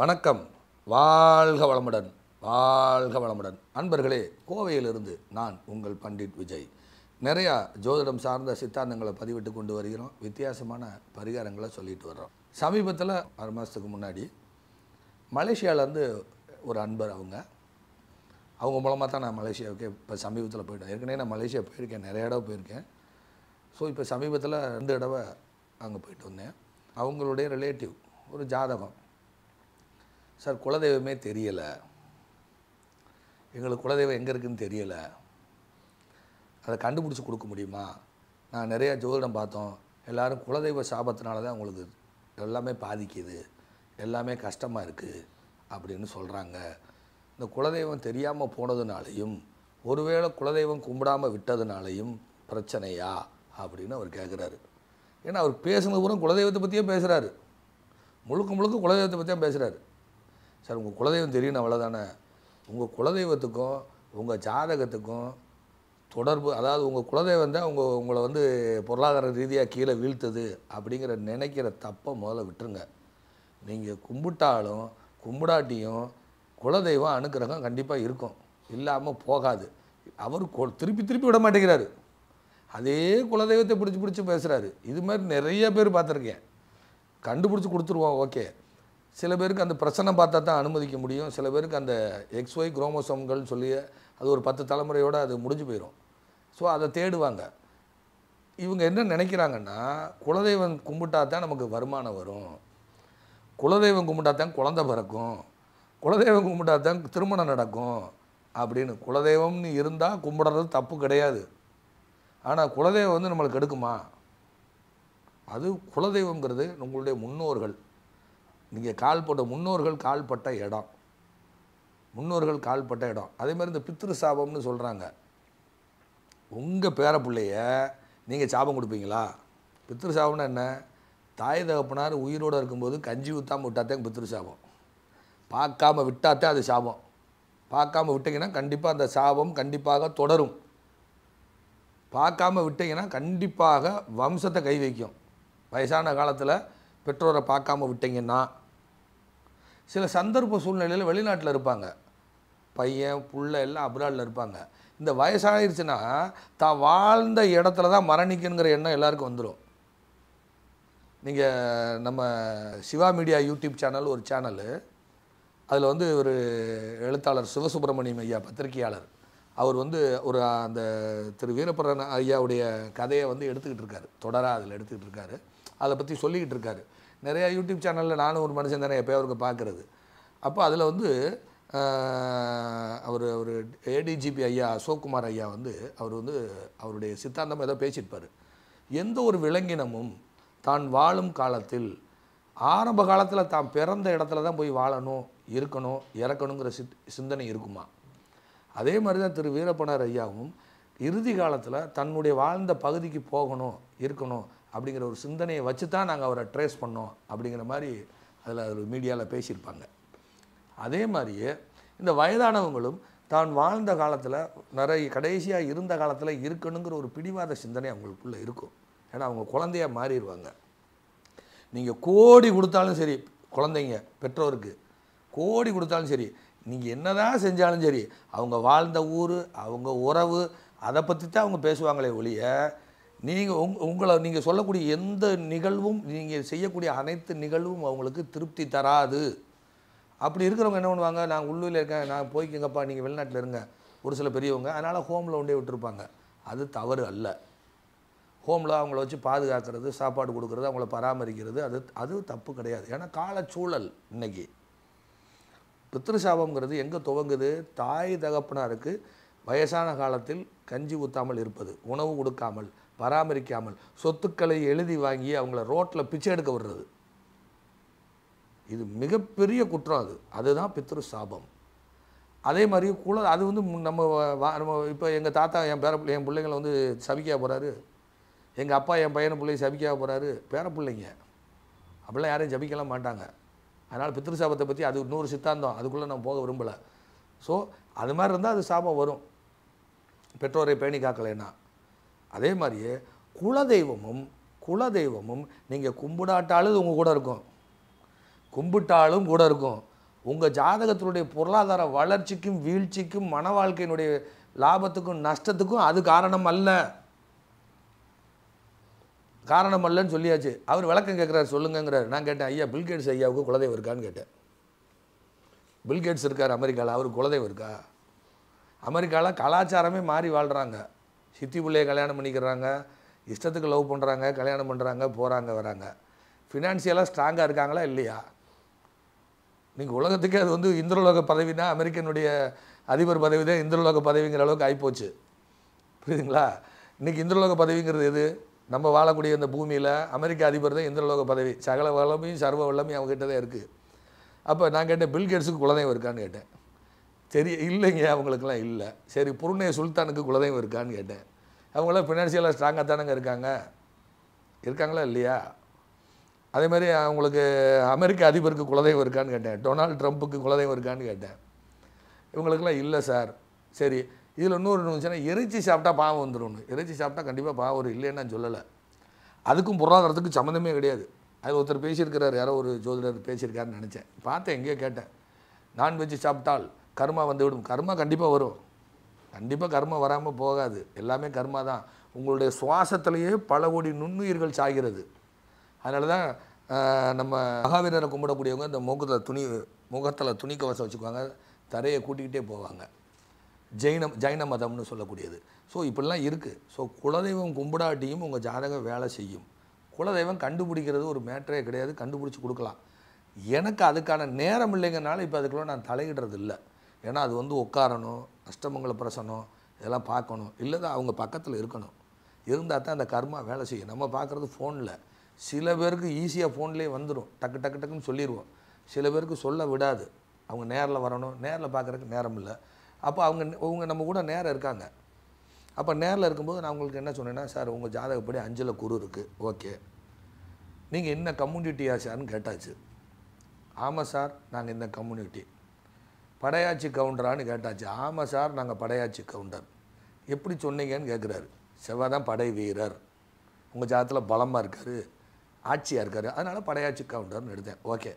வணக்கம் வாழ்க வளமுடன் வாழ்க வளமுடன் அன்பர்களே கோவையிலிருந்து நான் உங்கள் பண்டிட் விஜய் நிறையா ஜோதிடம் சார்ந்த சித்தாந்தங்களை பதிவிட்டு கொண்டு வருகிறோம் வித்தியாசமான பரிகாரங்களை சொல்லிட்டு வர்றோம் சமீபத்தில் ஆறு மாதத்துக்கு முன்னாடி மலேசியாவிலேருந்து ஒரு அன்பர் அவங்க அவங்க மூலமாக தான் நான் மலேசியாவுக்கே இப்போ சமீபத்தில் போயிட்டேன் ஏற்கனவே நான் மலேசியா போயிருக்கேன் நிறைய இடம் போயிருக்கேன் ஸோ இப்போ சமீபத்தில் ரெண்டு தடவை அங்கே போயிட்டு வந்தேன் அவங்களுடைய ரிலேட்டிவ் ஒரு ஜாதகம் சார் குலதெய்வமே தெரியலை எங்களுக்கு குலதெய்வம் எங்கே இருக்குதுன்னு தெரியலை அதை கண்டுபிடிச்சி கொடுக்க முடியுமா நான் நிறையா ஜோதிடம் பார்த்தோம் எல்லோரும் குலதெய்வ சாபத்தினால தான் உங்களுக்கு எல்லாமே பாதிக்குது எல்லாமே கஷ்டமாக இருக்குது அப்படின்னு சொல்கிறாங்க இந்த குலதெய்வம் தெரியாமல் போனதுனாலையும் ஒருவேளை குலதெய்வம் கும்பிடாமல் விட்டதுனாலையும் பிரச்சனையா அப்படின்னு அவர் கேட்குறாரு ஏன்னா அவர் பேசுனது பூரா குலதெய்வத்தை பற்றியே பேசுகிறாரு முழுக்க முழுக்க குலதெய்வத்தை பற்றியும் பேசுகிறாரு சார் உங்கள் குலதெய்வம் தெரியும் அவ்வளோதானே உங்கள் குலதெய்வத்துக்கும் உங்கள் ஜாதகத்துக்கும் தொடர்பு அதாவது உங்கள் குலதெய்வம் தான் உங்கள் உங்களை வந்து பொருளாதார ரீதியாக கீழே வீழ்த்துது அப்படிங்கிற நினைக்கிற தப்பை முதல்ல விட்டுருங்க நீங்கள் கும்பிட்டாலும் கும்பிடாட்டியும் குலதெய்வம் அனுக்கிரகம் கண்டிப்பாக இருக்கும் இல்லாமல் போகாது அவர் திருப்பி திருப்பி விட மாட்டேங்கிறாரு அதே குலதெய்வத்தை பிடிச்சி பிடிச்சி பேசுகிறாரு இது மாதிரி நிறைய பேர் பார்த்துருக்கேன் கண்டுபிடிச்சி கொடுத்துருவோம் ஓகே சில பேருக்கு அந்த பிரச்சனை பார்த்தா தான் அனுமதிக்க முடியும் சில பேருக்கு அந்த எக்ஸ் ஒய் குரோமோசோம்கள்னு சொல்லி அது ஒரு பத்து தலைமுறையோடு அது முடிஞ்சு போயிடும் ஸோ அதை தேடுவாங்க இவங்க என்ன நினைக்கிறாங்கன்னா குலதெய்வம் கும்பிட்டா தான் நமக்கு வருமானம் வரும் குலதெய்வம் கும்பிட்டா தான் குழந்த பிறக்கும் குலதெய்வம் கும்பிட்டா தான் திருமணம் நடக்கும் அப்படின்னு குலதெய்வம்னு இருந்தால் கும்பிடுறது தப்பு கிடையாது ஆனால் குலதெய்வம் வந்து நம்மளுக்கு எடுக்குமா அது குலதெய்வங்கிறது உங்களுடைய முன்னோர்கள் நீங்கள் கால் போட்ட முன்னோர்கள் கால் பட்ட இடம் முன்னோர்கள் கால் பட்ட இடம் அதே மாதிரி இந்த பித்திரு சாபம்னு சொல்கிறாங்க உங்கள் பேர பிள்ளைய நீங்கள் சாபம் கொடுப்பீங்களா பித்ரு சாபம்னா என்ன தாய் தகப்பனார் உயிரோடு இருக்கும்போது கஞ்சி ஊற்றாமல் விட்டாத்தே பித்ரு சாபம் பார்க்காம விட்டாத்தே அது சாபம் பார்க்காம விட்டிங்கன்னா கண்டிப்பாக அந்த சாபம் கண்டிப்பாக தொடரும் பார்க்காம விட்டிங்கன்னா கண்டிப்பாக வம்சத்தை கை வைக்கும் வயசான காலத்தில் பெற்றோரை பார்க்காம விட்டீங்கன்னா சில சந்தர்ப்ப சூழ்நிலையில் வெளிநாட்டில் இருப்பாங்க பையன் புள்ள எல்லாம் அப்ராடில் இருப்பாங்க இந்த வயசாகிருச்சுன்னா தான் வாழ்ந்த இடத்துல தான் மரணிக்கணுங்கிற எண்ணம் எல்லாருக்கும் வந்துடும் நீங்கள் நம்ம சிவா மீடியா யூடியூப் சேனல் ஒரு சேனலு அதில் வந்து ஒரு எழுத்தாளர் சிவசுப்பிரமணியம் ஐயா பத்திரிகையாளர் அவர் வந்து ஒரு அந்த திரு வீரபுரன் ஐயாவுடைய கதையை வந்து எடுத்துக்கிட்டு இருக்காரு தொடராக அதில் எடுத்துக்கிட்டு இருக்காரு அதை பற்றி சொல்லிக்கிட்டு இருக்காரு நிறையா யூடியூப் சேனலில் நானும் ஒரு மனுஷன் தானே எப்போயோ அவருக்கு பார்க்குறது அப்போ அதில் வந்து அவர் அவர் ஏடிஜிபி ஐயா அசோக்குமார் ஐயா வந்து அவர் வந்து அவருடைய சித்தாந்தம் ஏதோ பேசியிருப்பார் எந்த ஒரு விலங்கினமும் தான் வாழும் காலத்தில் ஆரம்ப காலத்தில் தான் பிறந்த இடத்துல தான் போய் வாழணும் இருக்கணும் இறக்கணுங்கிற சித் சிந்தனை இருக்குமா அதே மாதிரி தான் திரு வீரப்பனார் ஐயாவும் இறுதி காலத்தில் தன்னுடைய வாழ்ந்த பகுதிக்கு போகணும் இருக்கணும் அப்படிங்கிற ஒரு சிந்தனையை வச்சு தான் நாங்கள் அவரை ட்ரேஸ் பண்ணோம் அப்படிங்கிற மாதிரி அதில் அதில் மீடியாவில் பேசியிருப்பாங்க அதே மாதிரியே இந்த வயதானவங்களும் தான் வாழ்ந்த காலத்தில் நிறைய கடைசியாக இருந்த காலத்தில் இருக்கணுங்கிற ஒரு பிடிவாத சிந்தனை அவங்களுக்குள்ளே இருக்கும் ஏன்னா அவங்க குழந்தையாக மாறிடுவாங்க நீங்கள் கோடி கொடுத்தாலும் சரி குழந்தைங்க பெற்றோருக்கு கோடி கொடுத்தாலும் சரி நீங்கள் என்னதான் செஞ்சாலும் சரி அவங்க வாழ்ந்த ஊர் அவங்க உறவு அதை பற்றி தான் அவங்க பேசுவாங்களே ஒழிய நீங்கள் உங் உங்களை நீங்கள் சொல்லக்கூடிய எந்த நிகழ்வும் நீங்கள் செய்யக்கூடிய அனைத்து நிகழ்வும் அவங்களுக்கு திருப்தி தராது அப்படி இருக்கிறவங்க என்ன பண்ணுவாங்க நான் உள்ளூரில் இருக்கேன் நான் போய்க்குங்கப்பா நீங்கள் வெளிநாட்டில் இருங்க ஒரு சில பெரியவங்க அதனால் ஹோமில் ஒன்றே விட்டுருப்பாங்க அது தவறு அல்ல ஹோமில் அவங்கள வச்சு பாதுகாக்கிறது சாப்பாடு கொடுக்குறது அவங்கள பராமரிக்கிறது அது அது தப்பு கிடையாது ஏன்னா காலச்சூழல் இன்றைக்கி பித்ருசாபம்ங்கிறது எங்கே துவங்குது தாய் தகப்பனாருக்கு வயசான காலத்தில் கஞ்சி ஊற்றாமல் இருப்பது உணவு கொடுக்காமல் பராமரிக்காமல் சொத்துக்களை எழுதி வாங்கி அவங்கள ரோட்டில் பிச்சை எடுக்க விடுறது இது மிகப்பெரிய குற்றம் அது அதுதான் பித்ரு சாபம் அதே மாதிரி குல அது வந்து நம்ம நம்ம இப்போ எங்கள் தாத்தா என் பேர என் பிள்ளைங்களை வந்து சபிக்க போகிறாரு எங்கள் அப்பா என் பையனை பிள்ளைய சபிக்க போகிறாரு பேர பிள்ளைங்க அப்படிலாம் யாரையும் ஜபிக்கலாம் மாட்டாங்க அதனால் பித்ரு சாபத்தை பற்றி அது நூறு சித்தாந்தம் அதுக்குள்ளே நான் போக விரும்பலை ஸோ அது மாதிரி இருந்தால் அது சாபம் வரும் பெற்றோரை பேணி காக்கலைன்னா அதே மாதிரியே குலதெய்வமும் குலதெய்வமும் நீங்கள் கும்பிடாட்டாலும் உங்கள் கூட இருக்கும் கும்பிட்டாலும் கூட இருக்கும் உங்கள் ஜாதகத்தினுடைய பொருளாதார வளர்ச்சிக்கும் வீழ்ச்சிக்கும் மன வாழ்க்கையினுடைய லாபத்துக்கும் நஷ்டத்துக்கும் அது காரணம் அல்ல காரணம் அல்லன்னு சொல்லியாச்சு அவர் விளக்கம் கேட்குறாரு சொல்லுங்கிறார் நான் கேட்டேன் ஐயா பில்கேட்ஸ் ஐயாவுக்கு குலதெய்வம் இருக்கான்னு கேட்டேன் பில்கேட்ஸ் இருக்கார் அமெரிக்காவில் அவருக்கு குலதெய்வம் இருக்கா அமெரிக்காவில் கலாச்சாரமே மாறி வாழ்கிறாங்க சித்தி பிள்ளையை கல்யாணம் பண்ணிக்கிறாங்க இஷ்டத்துக்கு லவ் பண்ணுறாங்க கல்யாணம் பண்ணுறாங்க போகிறாங்க வராங்க ஃபினான்ஷியலாக ஸ்ட்ராங்காக இருக்காங்களா இல்லையா நீங்கள் உலகத்துக்கே அது வந்து இந்திரலோக தான் அமெரிக்கனுடைய அதிபர் பதவி தான் இந்திரலோக பதவிங்கிற அளவுக்கு ஆகிப்போச்சு புரியுதுங்களா இன்றைக்கி இந்திரலோக பதவிங்கிறது எது நம்ம வாழக்கூடிய இந்த பூமியில் அமெரிக்க அதிபர் தான் இந்திரலோக பதவி சகல வளமையும் சர்வ வல்லமையும் அவங்ககிட்ட தான் இருக்குது அப்போ நான் கேட்டேன் பில் கேட்ஸுக்கு குலதெய்வம் இருக்கான்னு கேட்டேன் சரி இல்லைங்க அவங்களுக்குலாம் இல்லை சரி புருணே சுல்தானுக்கு குலதெய்வம் இருக்கான்னு கேட்டேன் அவங்களாம் ஃபினான்ஷியலாக ஸ்ட்ராங்காக தானேங்க இருக்காங்க இருக்காங்களா இல்லையா அதே மாதிரி அவங்களுக்கு அமெரிக்க அதிபருக்கு குலதெய்வம் இருக்கான்னு கேட்டேன் டொனால்டு ட்ரம்ப்புக்கு குலதெய்வம் இருக்கான்னு கேட்டேன் இவங்களுக்குலாம் இல்லை சார் சரி இதில் இன்னொரு இருந்துச்சுன்னா இறைச்சி சாப்பிட்டா பாவம் வந்துடும் இறைச்சி சாப்பிட்டா கண்டிப்பாக பாவம் வரும் இல்லைன்னு நான் சொல்லலை அதுக்கும் பொருளாதாரத்துக்கும் சம்மந்தமே கிடையாது அது ஒருத்தர் பேசியிருக்கிறார் யாரோ ஒரு ஜோதிடர் பேசியிருக்காருன்னு நினச்சேன் பார்த்தேன் எங்கேயோ கேட்டேன் நான்வெஜ் சாப்பிட்டால் கர்மா வந்துவிடும் கர்மா கண்டிப்பாக வரும் கண்டிப்பாக கர்மா வராமல் போகாது எல்லாமே கர்மா தான் உங்களுடைய சுவாசத்திலேயே பல கோடி நுண்ணுயிர்கள் சாகிறது அதனால தான் நம்ம மகாவீரரை கும்பிடக்கூடியவங்க இந்த முகத்தில் துணி முகத்தில் துணி கவசம் வச்சுக்குவாங்க தரையை கூட்டிக்கிட்டே போவாங்க ஜெயினம் ஜைன மதம்னு சொல்லக்கூடியது ஸோ இப்படிலாம் இருக்குது ஸோ குலதெய்வம் கும்பிடாட்டியும் உங்கள் ஜாதகம் வேலை செய்யும் குலதெய்வம் கண்டுபிடிக்கிறது ஒரு மேட்டரே கிடையாது கண்டுபிடிச்சி கொடுக்கலாம் எனக்கு அதுக்கான நேரம் இல்லைங்கனால இப்போ அதுக்குள்ளே நான் தலையிடுறது இல்லை ஏன்னா அது வந்து உட்காரணும் அஷ்டமங்கல பிரசனம் இதெல்லாம் பார்க்கணும் இல்லை அவங்க பக்கத்தில் இருக்கணும் இருந்தால் தான் அந்த கர்மா வேலை செய்யும் நம்ம பார்க்குறது ஃபோனில் சில பேருக்கு ஈஸியாக ஃபோன்லேயே வந்துடும் டக்கு டக்கு டக்குன்னு சொல்லிடுவோம் சில பேருக்கு சொல்ல விடாது அவங்க நேரில் வரணும் நேரில் பார்க்குறதுக்கு நேரம் இல்லை அப்போ அவங்க அவங்க நம்ம கூட நேரம் இருக்காங்க அப்போ நேரில் இருக்கும்போது நான் உங்களுக்கு என்ன சொன்னேன்னா சார் உங்கள் ஜாதகப்படி அஞ்சில் குரு இருக்குது ஓகே நீங்கள் என்ன கம்யூனிட்டியா சார்னு கேட்டாச்சு ஆமாம் சார் நாங்கள் இந்த கம்யூனிட்டி படையாச்சி கவுண்டரான்னு கேட்டாச்சு ஆமாம் சார் நாங்கள் படையாச்சி கவுண்டர் எப்படி சொன்னீங்கன்னு கேட்குறாரு செவ்வாய் தான் படை வீரர் உங்கள் ஜாதத்தில் பலமாக இருக்கார் ஆட்சியாக இருக்கார் அதனால் படையாச்சி கவுண்டர்னு எடுத்தேன் ஓகே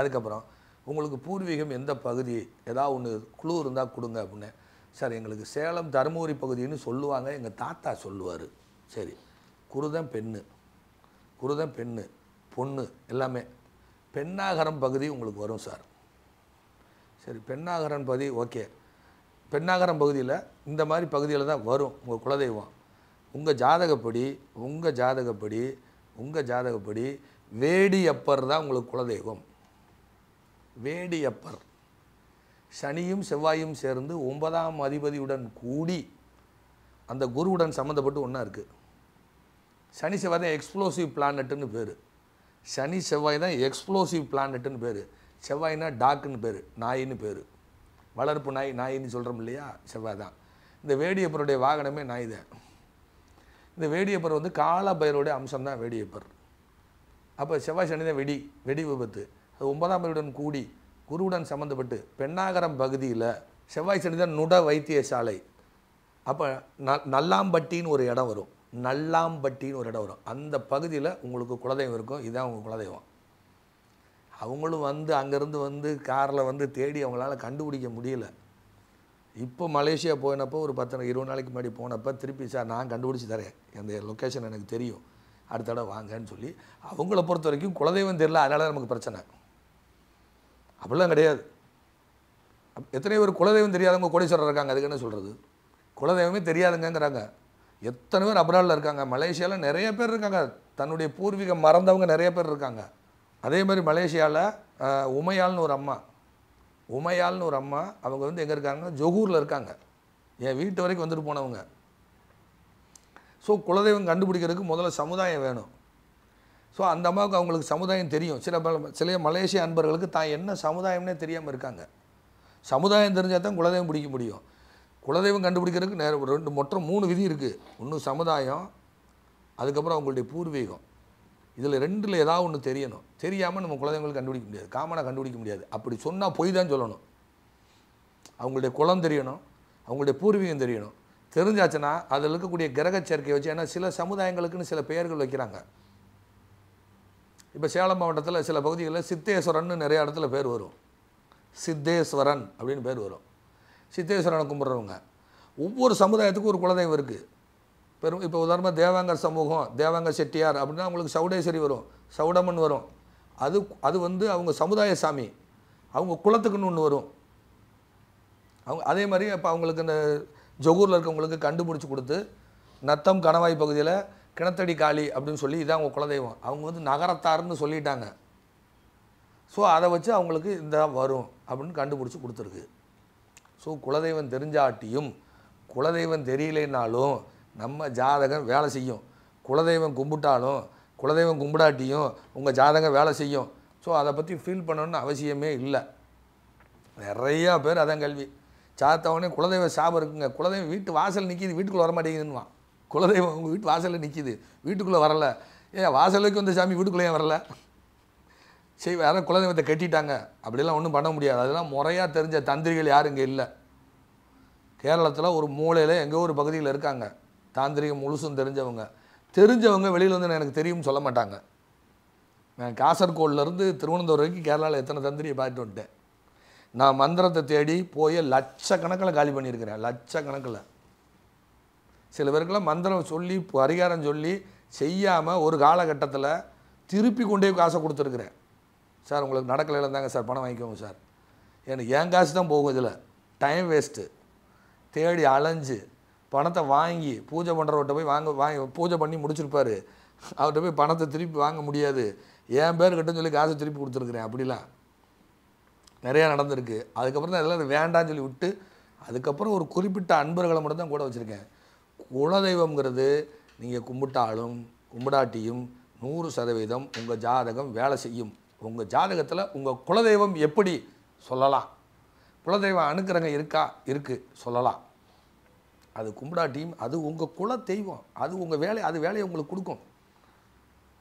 அதுக்கப்புறம் உங்களுக்கு பூர்வீகம் எந்த பகுதி ஏதாவது ஒன்று குழு இருந்தால் கொடுங்க அப்படின்னு சார் எங்களுக்கு சேலம் தருமபுரி பகுதின்னு சொல்லுவாங்க எங்கள் தாத்தா சொல்லுவார் சரி குருதம் பெண்ணு குருதம் பெண்ணு பொண்ணு எல்லாமே பெண்ணாகரம் பகுதி உங்களுக்கு வரும் சார் சரி பெண்ணாகரன் பகுதி ஓகே பெண்ணாகரம் பகுதியில் இந்த மாதிரி பகுதியில் தான் வரும் உங்கள் குலதெய்வம் உங்கள் ஜாதகப்படி உங்கள் ஜாதகப்படி உங்கள் ஜாதகப்படி வேடியப்பர் தான் உங்களுக்கு குலதெய்வம் வேடியப்பர் சனியும் செவ்வாயும் சேர்ந்து ஒன்பதாம் அதிபதியுடன் கூடி அந்த குருவுடன் சம்மந்தப்பட்டு ஒன்றா இருக்குது சனி செவ்வாய் தான் எக்ஸ்ப்ளோசிவ் பிளானட்டுன்னு பேர் சனி செவ்வாய் தான் எக்ஸ்ப்ளோசிவ் பிளானட்டுன்னு பேர் செவ்வாய்னா டாக்குன்னு பேர் நாயின்னு பேர் வளர்ப்பு நாய் நாயின்னு சொல்கிறோம் இல்லையா செவ்வாய் தான் இந்த வேடியப்பருடைய வாகனமே நாய் தான் இந்த வேடியப்பர் வந்து காலபைரவருடைய அம்சம் தான் வேடியப்பர் அப்போ செவ்வாய் சனி தான் வெடி வெடி விபத்து அது ஒன்பதாம் பயிருடன் கூடி குருவுடன் சம்மந்தப்பட்டு பெண்ணாகரம் பகுதியில் செவ்வாய் சனி தான் நுட வைத்தியசாலை அப்போ ந நல்லாம்பட்டின்னு ஒரு இடம் வரும் நல்லாம்பட்டின்னு ஒரு இடம் வரும் அந்த பகுதியில் உங்களுக்கு குலதெய்வம் இருக்கும் இதுதான் உங்கள் குலதெய்வம் அவங்களும் வந்து அங்கேருந்து வந்து காரில் வந்து தேடி அவங்களால கண்டுபிடிக்க முடியல இப்போ மலேசியா போயினப்போ ஒரு பத்து இருபது நாளைக்கு முன்னாடி போனப்போ திருப்பி சார் நான் கண்டுபிடிச்சி தரேன் அந்த லொக்கேஷன் எனக்கு தெரியும் அடுத்த தடவை வாங்கன்னு சொல்லி அவங்கள பொறுத்த வரைக்கும் குலதெய்வம் தெரியல அதனால நமக்கு பிரச்சனை அப்படிலாம் கிடையாது எத்தனை பேர் குலதெய்வம் தெரியாதவங்க கோடீஸ்வரர் இருக்காங்க அதுக்கு என்ன சொல்கிறது குலதெய்வமே தெரியாதுங்கிறாங்க எத்தனை பேர் அப்ராடில் இருக்காங்க மலேசியாவில் நிறைய பேர் இருக்காங்க தன்னுடைய பூர்வீகம் மறந்தவங்க நிறைய பேர் இருக்காங்க அதே மாதிரி மலேசியாவில் உமையால்னு ஒரு அம்மா உமையால்னு ஒரு அம்மா அவங்க வந்து எங்கே இருக்காங்கன்னா ஜொகூரில் இருக்காங்க என் வீட்டு வரைக்கும் வந்துட்டு போனவங்க ஸோ குலதெய்வம் கண்டுபிடிக்கிறதுக்கு முதல்ல சமுதாயம் வேணும் ஸோ அந்த அம்மாவுக்கு அவங்களுக்கு சமுதாயம் தெரியும் சில சில மலேசிய அன்பர்களுக்கு தான் என்ன சமுதாயம்னே தெரியாமல் இருக்காங்க சமுதாயம் தெரிஞ்சால் தான் குலதெய்வம் பிடிக்க முடியும் குலதெய்வம் கண்டுபிடிக்கிறதுக்கு நேரம் ரெண்டு மொத்தம் மூணு விதி இருக்குது ஒன்று சமுதாயம் அதுக்கப்புறம் அவங்களுடைய பூர்வீகம் இதில் ரெண்டில் ஏதாவது ஒன்று தெரியணும் தெரியாமல் நம்ம குழந்தைங்களுக்கு கண்டுபிடிக்க முடியாது காமனாக கண்டுபிடிக்க முடியாது அப்படி சொன்னால் பொய் தான் சொல்லணும் அவங்களுடைய குளம் தெரியணும் அவங்களுடைய பூர்வீகம் தெரியணும் தெரிஞ்சாச்சுன்னா அதில் இருக்கக்கூடிய கிரக சேர்க்கையை வச்சு ஏன்னா சில சமுதாயங்களுக்குன்னு சில பெயர்கள் வைக்கிறாங்க இப்போ சேலம் மாவட்டத்தில் சில பகுதிகளில் சித்தேஸ்வரன் நிறைய இடத்துல பேர் வரும் சித்தேஸ்வரன் அப்படின்னு பேர் வரும் சித்தேஸ்வரனை கும்பிட்றவங்க ஒவ்வொரு சமுதாயத்துக்கும் ஒரு குலதெய்வம் இருக்குது பெரும் இப்போ உதாரணமாக தேவாங்கர் சமூகம் தேவாங்க செட்டியார் அப்படின்னா அவங்களுக்கு சவுடேஸ்வரி வரும் சவுடம்மன் வரும் அது அது வந்து அவங்க சமுதாய சாமி அவங்க குளத்துக்குன்னு ஒன்று வரும் அவங்க அதே மாதிரி இப்போ அவங்களுக்கு இந்த ஜொகூரில் இருக்கவங்களுக்கு கண்டுபிடிச்சி கொடுத்து நத்தம் கணவாய் பகுதியில் கிணத்தடி காளி அப்படின்னு சொல்லி இதான் அவங்க குலதெய்வம் அவங்க வந்து நகரத்தார்னு சொல்லிட்டாங்க ஸோ அதை வச்சு அவங்களுக்கு இந்த வரும் அப்படின்னு கண்டுபிடிச்சி கொடுத்துருக்கு ஸோ குலதெய்வம் தெரிஞ்சாட்டியும் குலதெய்வம் தெரியலைனாலும் நம்ம ஜாதகம் வேலை செய்யும் குலதெய்வம் கும்பிட்டாலும் குலதெய்வம் கும்பிடாட்டியும் உங்கள் ஜாதகம் வேலை செய்யும் ஸோ அதை பற்றி ஃபீல் பண்ணணும்னு அவசியமே இல்லை நிறையா பேர் அதான் கல்வி சாத்தவனே குலதெய்வ சாபம் இருக்குங்க குலதெய்வம் வீட்டு வாசல் நிற்கிது வீட்டுக்குள்ளே வரமாட்டேங்குதுன்னுவான் குலதெய்வம் உங்கள் வீட்டு வாசலில் நிற்கிது வீட்டுக்குள்ளே வரல ஏன் வாசலுக்கு வந்த சாமி வீட்டுக்குள்ளேயே வரல சரி வேறு குலதெய்வத்தை கட்டிட்டாங்க அப்படிலாம் ஒன்றும் பண்ண முடியாது அதெல்லாம் முறையாக தெரிஞ்ச தந்திரிகள் யாரும் இங்கே இல்லை கேரளத்தில் ஒரு மூலையில் எங்கள் ஒரு பகுதியில் இருக்காங்க தாந்திரிகம் முழுசும் தெரிஞ்சவங்க தெரிஞ்சவங்க வெளியில் வந்து எனக்கு தெரியும்னு சொல்ல மாட்டாங்க நான் காசர்கோட்லேருந்து திருவனந்தபுரம் வரைக்கும் கேரளாவில் எத்தனை தந்திரியை பார்த்துட்டு வந்துட்டேன் நான் மந்திரத்தை தேடி போய் லட்சக்கணக்கில் காலி பண்ணியிருக்கிறேன் லட்சக்கணக்கில் சில பேருக்கெல்லாம் மந்திரம் சொல்லி பரிகாரம் சொல்லி செய்யாமல் ஒரு காலகட்டத்தில் திருப்பி கொண்டே காசை கொடுத்துருக்குறேன் சார் உங்களுக்கு நடக்கலை இருந்தாங்க சார் பணம் வாங்கிக்கோங்க சார் எனக்கு என் காசு தான் போகும் இதில் டைம் வேஸ்ட்டு தேடி அலைஞ்சு பணத்தை வாங்கி பூஜை பண்ணுறவர்கிட்ட போய் வாங்க வாங்கி பூஜை பண்ணி முடிச்சிருப்பார் அவர்கிட்ட போய் பணத்தை திருப்பி வாங்க முடியாது என் பேர் கிட்டன்னு சொல்லி காசை திருப்பி கொடுத்துருக்குறேன் அப்படிலாம் நிறையா நடந்திருக்கு அதுக்கப்புறம் தான் அதெல்லாம் வேண்டாம்னு சொல்லி விட்டு அதுக்கப்புறம் ஒரு குறிப்பிட்ட அன்பர்களை மட்டும் தான் கூட வச்சுருக்கேன் குலதெய்வம்ங்கிறது நீங்கள் கும்பிட்டாலும் கும்பிடாட்டியும் நூறு சதவீதம் உங்கள் ஜாதகம் வேலை செய்யும் உங்கள் ஜாதகத்தில் உங்கள் குலதெய்வம் எப்படி சொல்லலாம் குலதெய்வம் அணுக்கிறங்க இருக்கா இருக்குது சொல்லலாம் அது கும்பிடா டீம் அது உங்கள் குல தெய்வம் அது உங்கள் வேலை அது வேலையை உங்களுக்கு கொடுக்கும்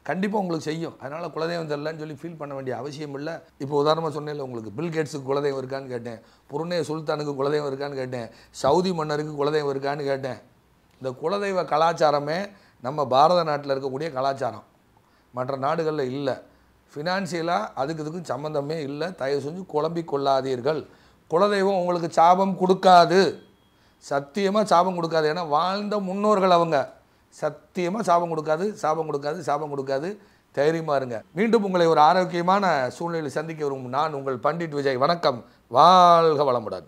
கண்டிப்பாக உங்களுக்கு செய்யும் அதனால் குலதெய்வம் தெரிலன்னு சொல்லி ஃபீல் பண்ண வேண்டிய அவசியம் இல்லை இப்போ உதாரணமாக சொன்னேன் உங்களுக்கு பில் கேட்ஸுக்கு குலதெய்வம் இருக்கான்னு கேட்டேன் புருனே சுல்தானுக்கு குலதெய்வம் இருக்கான்னு கேட்டேன் சவுதி மன்னருக்கு குலதெய்வம் இருக்கான்னு கேட்டேன் இந்த குலதெய்வ கலாச்சாரமே நம்ம பாரத நாட்டில் இருக்கக்கூடிய கலாச்சாரம் மற்ற நாடுகளில் இல்லை ஃபினான்சியலாக அதுக்கு இதுக்கும் சம்மந்தமே இல்லை தயவு செஞ்சு குழம்பிக் கொள்ளாதீர்கள் குலதெய்வம் உங்களுக்கு சாபம் கொடுக்காது சத்தியமாக சாபம் கொடுக்காது ஏன்னா வாழ்ந்த முன்னோர்கள் அவங்க சத்தியமாக சாபம் கொடுக்காது சாபம் கொடுக்காது சாபம் கொடுக்காது தைரியமாக இருங்க மீண்டும் உங்களை ஒரு ஆரோக்கியமான சூழ்நிலையில் சந்திக்க வரும் நான் உங்கள் பண்டிட் விஜய் வணக்கம் வாழ்க வளமுடன்